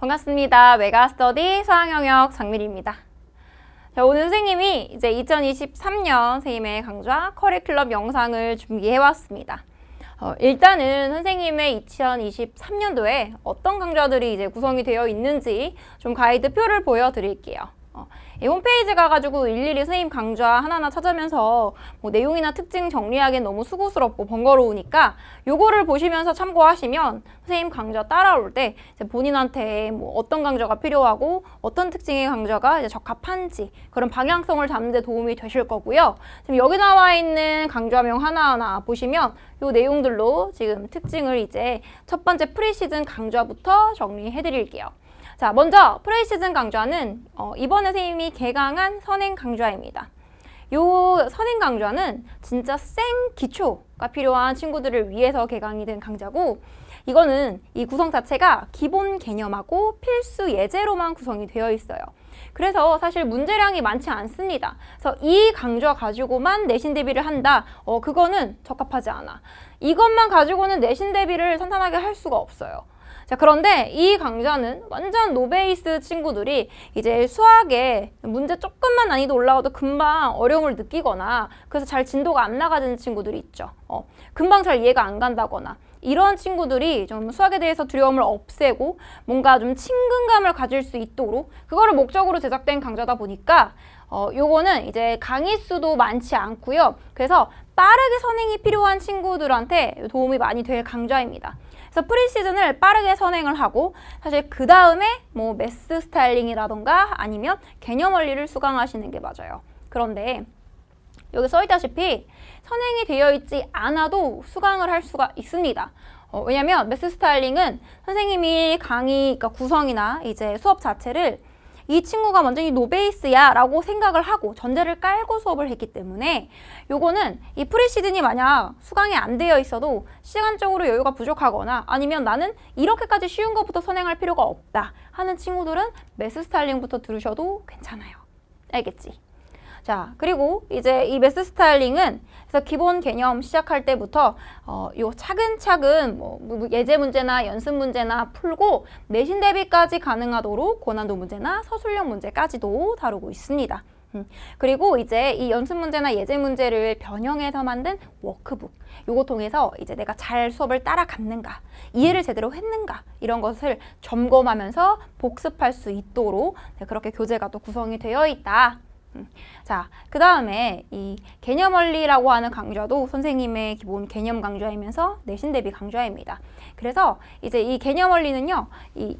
반갑습니다. 메가스터디 수학영역 장미리입니다. 자, 오늘 선생님이 이제 2023년 선생님의 강좌 커리큘럼 영상을 준비해왔습니다. 어, 일단은 선생님의 2023년도에 어떤 강좌들이 이제 구성이 되어 있는지 좀 가이드표를 보여드릴게요. 어, 예, 홈페이지 가가지고 일일이 선생님 강좌 하나하나 찾으면서 뭐 내용이나 특징 정리하기엔 너무 수고스럽고 번거로우니까 요거를 보시면서 참고하시면 선생님 강좌 따라올 때 본인한테 뭐 어떤 강좌가 필요하고 어떤 특징의 강좌가 이제 적합한지 그런 방향성을 잡는 데 도움이 되실 거고요. 지금 여기 나와 있는 강좌명 하나하나 보시면 요 내용들로 지금 특징을 이제 첫 번째 프리시즌 강좌부터 정리해 드릴게요. 자, 먼저 프레시즌 강좌는 어, 이번 선생님이 개강한 선행 강좌입니다. 요 선행 강좌는 진짜 생 기초가 필요한 친구들을 위해서 개강이 된 강좌고 이거는 이 구성 자체가 기본 개념하고 필수 예제로만 구성이 되어 있어요. 그래서 사실 문제량이 많지 않습니다. 그래서 이 강좌 가지고만 내신 대비를 한다. 어, 그거는 적합하지 않아. 이것만 가지고는 내신 대비를 탄탄하게 할 수가 없어요. 자, 그런데 이 강좌는 완전 노베이스 친구들이 이제 수학에 문제 조금만 난이도 올라가도 금방 어려움을 느끼거나 그래서 잘 진도가 안 나가는 친구들이 있죠. 어, 금방 잘 이해가 안 간다거나 이런 친구들이 좀 수학에 대해서 두려움을 없애고 뭔가 좀 친근감을 가질 수 있도록 그거를 목적으로 제작된 강좌다 보니까 어, 요거는 이제 강의 수도 많지 않고요. 그래서 빠르게 선행이 필요한 친구들한테 도움이 많이 될 강좌입니다. 그래서 프리시즌을 빠르게 선행을 하고 사실 그 다음에 뭐 메스 스타일링이라던가 아니면 개념 원리를 수강하시는 게 맞아요. 그런데 여기 써있다시피 선행이 되어 있지 않아도 수강을 할 수가 있습니다. 어, 왜냐면 하 메스 스타일링은 선생님이 강의 그러니까 구성이나 이제 수업 자체를 이 친구가 완전히 노베이스야 라고 생각을 하고 전제를 깔고 수업을 했기 때문에 요거는 이 프리시즌이 만약 수강이 안 되어 있어도 시간적으로 여유가 부족하거나 아니면 나는 이렇게까지 쉬운 것부터 선행할 필요가 없다 하는 친구들은 매스 스타일링부터 들으셔도 괜찮아요. 알겠지? 자, 그리고 이제 이메스 스타일링은 그래서 기본 개념 시작할 때부터 어, 요 차근차근 뭐 예제 문제나 연습 문제나 풀고 내신 대비까지 가능하도록 고난도 문제나 서술형 문제까지도 다루고 있습니다. 음. 그리고 이제 이 연습 문제나 예제 문제를 변형해서 만든 워크북 요거 통해서 이제 내가 잘 수업을 따라갔는가 이해를 제대로 했는가 이런 것을 점검하면서 복습할 수 있도록 네, 그렇게 교재가 또 구성이 되어 있다 음. 자, 그 다음에 이 개념 원리라고 하는 강좌도 선생님의 기본 개념 강좌이면서 내신 대비 강좌입니다. 그래서 이제 이 개념 원리는요, 이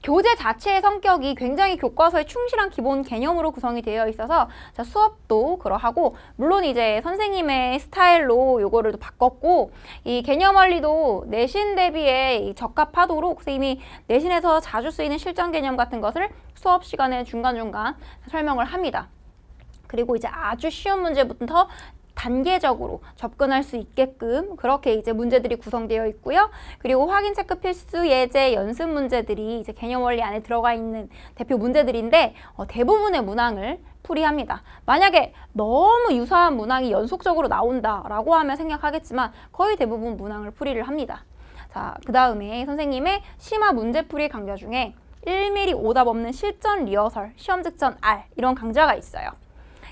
교재 자체의 성격이 굉장히 교과서에 충실한 기본 개념으로 구성이 되어 있어서 수업도 그러하고 물론 이제 선생님의 스타일로 요거를 또 바꿨고 이 개념 원리도 내신 대비에 적합하도록 선생님이 내신에서 자주 쓰이는 실전 개념 같은 것을 수업 시간에 중간중간 설명을 합니다. 그리고 이제 아주 쉬운 문제부터 단계적으로 접근할 수 있게끔 그렇게 이제 문제들이 구성되어 있고요. 그리고 확인 체크 필수 예제 연습 문제들이 이제 개념 원리 안에 들어가 있는 대표 문제들인데 어, 대부분의 문항을 풀이합니다. 만약에 너무 유사한 문항이 연속적으로 나온다라고 하면 생각하겠지만 거의 대부분 문항을 풀이를 합니다. 자, 그 다음에 선생님의 심화 문제풀이 강좌 중에 1mm 오답 없는 실전 리허설, 시험 직전 R 이런 강좌가 있어요.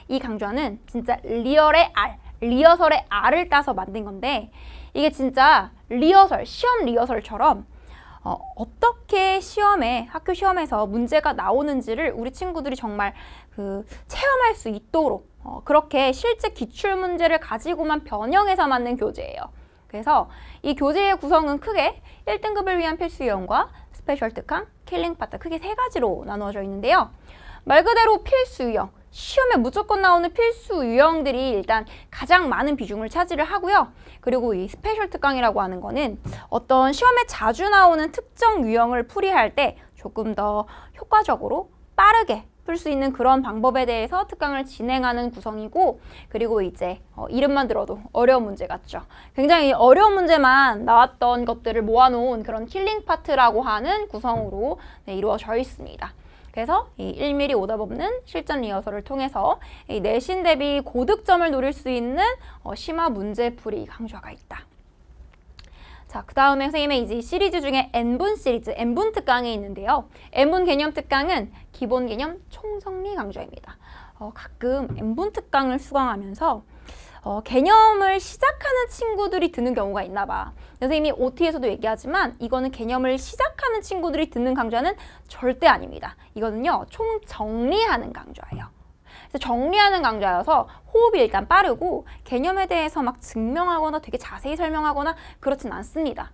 이 강좌는 진짜 리얼의 R, 리허설의 R을 따서 만든 건데 이게 진짜 리허설, 시험 리허설처럼 어, 어떻게 시험에 학교 시험에서 문제가 나오는지를 우리 친구들이 정말 그 체험할 수 있도록 어, 그렇게 실제 기출 문제를 가지고만 변형해서 만든 교재예요. 그래서 이 교재의 구성은 크게 1등급을 위한 필수 유형과 스페셜 특강, 킬링 파트 크게 세 가지로 나누어져 있는데요. 말 그대로 필수 유형, 시험에 무조건 나오는 필수 유형들이 일단 가장 많은 비중을 차지를 하고요. 그리고 이 스페셜 특강이라고 하는 거는 어떤 시험에 자주 나오는 특정 유형을 풀이할 때 조금 더 효과적으로 빠르게 풀 수 있는 그런 방법에 대해서 특강을 진행하는 구성이고 그리고 이제 어, 이름만 들어도 어려운 문제 같죠. 굉장히 어려운 문제만 나왔던 것들을 모아놓은 그런 킬링 파트라고 하는 구성으로 네, 이루어져 있습니다. 그래서 이 1mm 오답 없는 실전 리허설을 통해서 이 내신 대비 고득점을 노릴 수 있는 어, 심화 문제풀이 강좌가 있다. 자, 그 다음에 선생님의 이제 시리즈 중에 N분 시리즈, N분 특강이 있는데요. N분 개념 특강은 기본 개념 총정리 강좌입니다. 어, 가끔 N분 특강을 수강하면서 어, 개념을 시작하는 친구들이 듣는 경우가 있나 봐. 선생님이 OT에서도 얘기하지만 이거는 개념을 시작하는 친구들이 듣는 강좌는 절대 아닙니다. 이거는요. 총 정리하는 강좌예요. 그래서 정리하는 강좌여서 호흡이 일단 빠르고 개념에 대해서 막 증명하거나 되게 자세히 설명하거나 그렇진 않습니다.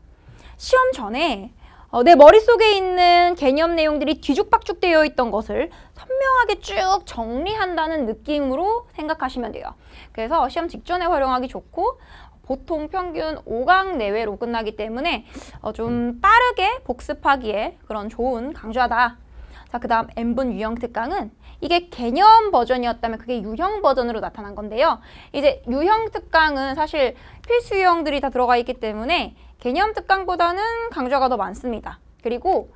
시험 전에 어, 내 머릿속에 있는 개념 내용들이 뒤죽박죽 되어 있던 것을 선명하게 쭉 정리한다는 느낌으로 생각하시면 돼요. 그래서 시험 직전에 활용하기 좋고 보통 평균 5강 내외로 끝나기 때문에 어, 좀 빠르게 복습하기에 그런 좋은 강좌다. 자, 그 다음 N분 유형 특강은 이게 개념 버전이었다면 그게 유형 버전으로 나타난 건데요. 이제 유형 특강은 사실 필수 유형들이 다 들어가 있기 때문에 개념 특강보다는 강좌가 더 많습니다. 그리고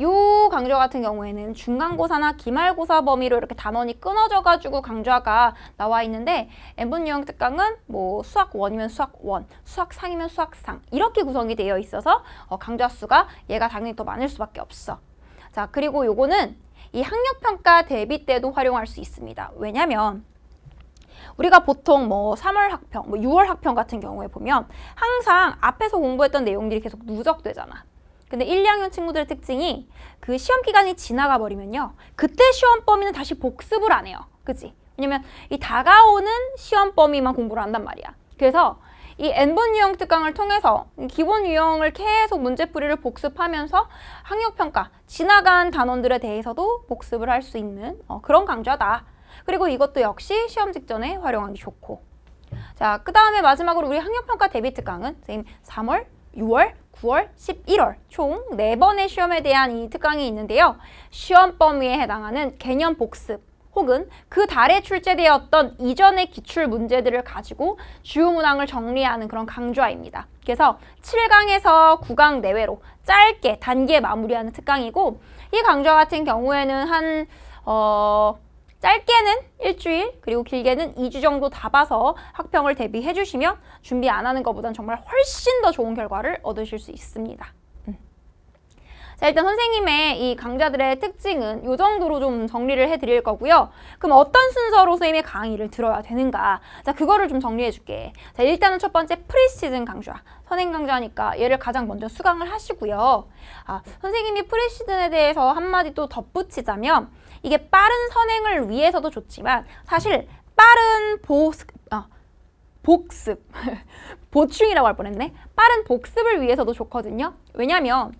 요 강좌 같은 경우에는 중간고사나 기말고사 범위로 이렇게 단원이 끊어져 가지고 강좌가 나와 있는데 N분 유형 특강은 뭐 수학 1이면 수학 1 수학 상이면 수학 상 이렇게 구성이 되어 있어서 어, 강좌 수가 얘가 당연히 더 많을 수밖에 없어. 자 그리고 요거는 이 학력평가 대비 때도 활용할 수 있습니다. 왜냐면 우리가 보통 뭐 3월 학평, 뭐 6월 학평 같은 경우에 보면 항상 앞에서 공부했던 내용들이 계속 누적되잖아. 근데 1, 2학년 친구들의 특징이 그 시험 기간이 지나가 버리면요. 그때 시험 범위는 다시 복습을 안 해요. 그치 왜냐면 이 다가오는 시험 범위만 공부를 한단 말이야. 그래서 이 N번 유형 특강을 통해서 기본 유형을 계속 문제풀이를 복습하면서 학력평가, 지나간 단원들에 대해서도 복습을 할 수 있는 어, 그런 강좌다. 그리고 이것도 역시 시험 직전에 활용하기 좋고 자, 그 다음에 마지막으로 우리 학력평가 대비 특 강은 선생님 3월, 6월, 9월, 11월 총 4번의 시험에 대한 이 특강이 있는데요. 시험 범위에 해당하는 개념 복습 혹은 그 달에 출제되었던 이전의 기출 문제들을 가지고 주요 문항을 정리하는 그런 강좌입니다. 그래서 7강에서 9강 내외로 짧게 단계 마무리하는 특강이고 이 강좌 같은 경우에는 한 어... 짧게는 일주일 그리고 길게는 2주 정도 잡아서 학평을 대비해 주시면 준비 안 하는 것보단 정말 훨씬 더 좋은 결과를 얻으실 수 있습니다. 음. 자 일단 선생님의 이 강좌들의 특징은 이 정도로 좀 정리를 해드릴 거고요. 그럼 어떤 순서로 선생님의 강의를 들어야 되는가? 자 그거를 좀 정리해 줄게. 자 일단은 첫 번째 프리시즌 강좌. 선행 강좌니까 얘를 가장 먼저 수강을 하시고요. 아 선생님이 프리시즌에 대해서 한마디 또 덧붙이자면 이게 빠른 선행을 위해서도 좋지만 사실 빠른 보습, 아, 복습, 보충이라고 할 뻔했네. 빠른 복습을 위해서도 좋거든요. 왜냐면 하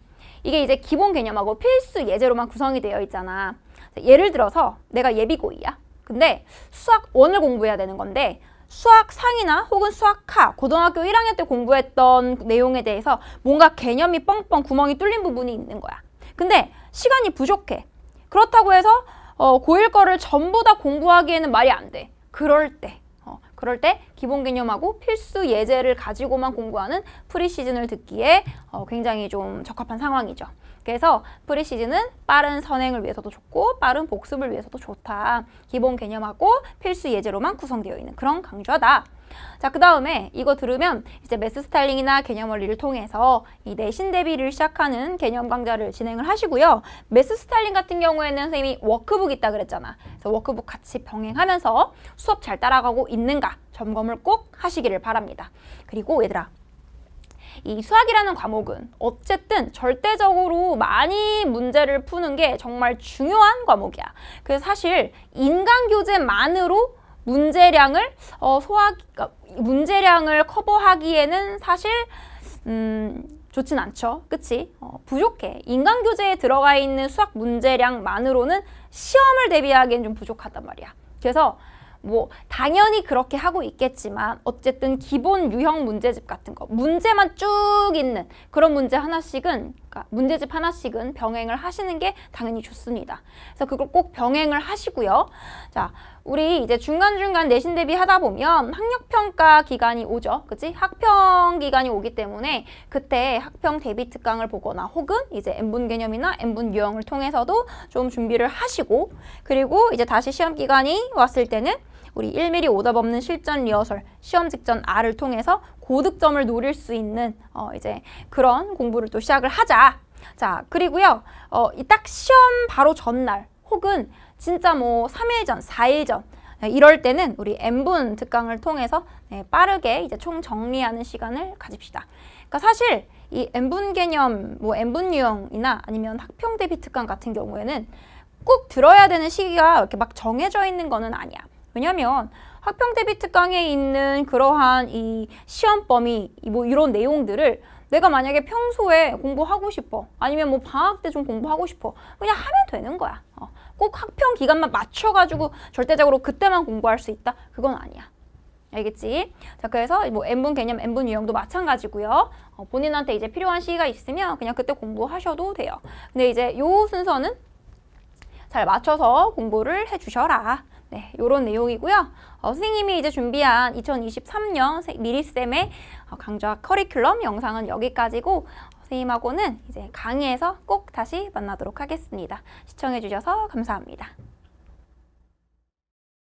이게 이제 기본 개념하고 필수 예제로만 구성이 되어 있잖아. 예를 들어서 내가 예비고이야. 근데 수학 원을 공부해야 되는 건데 수학 상이나 혹은 수학하 고등학교 1학년 때 공부했던 내용에 대해서 뭔가 개념이 뻥뻥 구멍이 뚫린 부분이 있는 거야. 근데 시간이 부족해. 그렇다고 해서 어, 고1 거를 전부 다 공부하기에는 말이 안 돼. 그럴 때 어, 그럴 때 기본 개념하고 필수 예제를 가지고만 공부하는 프리시즌을 듣기에 어, 굉장히 좀 적합한 상황이죠. 그래서 프리시즌은 빠른 선행을 위해서도 좋고 빠른 복습을 위해서도 좋다. 기본 개념하고 필수 예제로만 구성되어 있는 그런 강좌다. 자, 그 다음에 이거 들으면 이제 매스 스타일링이나 개념 원리를 통해서 이 내신 대비를 시작하는 개념 강좌를 진행을 하시고요. 매스 스타일링 같은 경우에는 선생님이 워크북 있다 그랬잖아. 그래서 워크북 같이 병행하면서 수업 잘 따라가고 있는가 점검을 꼭 하시기를 바랍니다. 그리고 얘들아, 이 수학이라는 과목은 어쨌든 절대적으로 많이 문제를 푸는 게 정말 중요한 과목이야. 그래서 사실 인간 교재만으로 문제량을 어, 소화 그러니까 문제량을 커버하기에는 사실 음, 좋진 않죠. 그치? 어, 부족해. 인간교재에 들어가 있는 수학 문제량만으로는 시험을 대비하기엔 좀 부족하단 말이야. 그래서 뭐 당연히 그렇게 하고 있겠지만 어쨌든 기본 유형 문제집 같은 거 문제만 쭉 있는 그런 문제 하나씩은 그러니까 문제집 하나씩은 병행을 하시는 게 당연히 좋습니다. 그래서 그걸 꼭 병행을 하시고요. 자, 우리 이제 중간중간 내신 대비 하다 보면 학력평가 기간이 오죠. 그치? 학평 기간이 오기 때문에 그때 학평 대비 특강을 보거나 혹은 이제 N분 개념이나 N분 유형을 통해서도 좀 준비를 하시고 그리고 이제 다시 시험 기간이 왔을 때는 우리 1mm 오답 없는 실전 리허설, 시험 직전 R을 통해서 고득점을 노릴 수 있는 어, 이제 그런 공부를 또 시작을 하자. 자, 그리고요. 어, 이 딱 시험 바로 전날 혹은 진짜 뭐 3일 전, 4일 전 네, 이럴 때는 우리 N분 특강을 통해서 네, 빠르게 이제 총 정리하는 시간을 가집시다. 그러니까 사실 이 N분 개념, 뭐 N분 유형이나 아니면 학평 대비 특강 같은 경우에는 꼭 들어야 되는 시기가 이렇게 막 정해져 있는 거는 아니야. 왜냐면 학평 대비 특강에 있는 그러한 이 시험 범위 뭐 이런 내용들을 내가 만약에 평소에 공부하고 싶어 아니면 뭐 방학 때 좀 공부하고 싶어 그냥 하면 되는 거야 어. 꼭 학평 기간만 맞춰가지고 절대적으로 그때만 공부할 수 있다 그건 아니야 알겠지? 자 그래서 뭐 n분 개념, n분 유형도 마찬가지고요. 어, 본인한테 이제 필요한 시기가 있으면 그냥 그때 공부하셔도 돼요. 근데 이제 요 순서는 잘 맞춰서 공부를 해주셔라. 네, 요런 내용이고요. 어, 선생님이 이제 준비한 2023년 미리쌤의 어, 강좌 커리큘럼 영상은 여기까지고 어, 선생님하고는 이제 강의에서 꼭 다시 만나도록 하겠습니다. 시청해주셔서 감사합니다.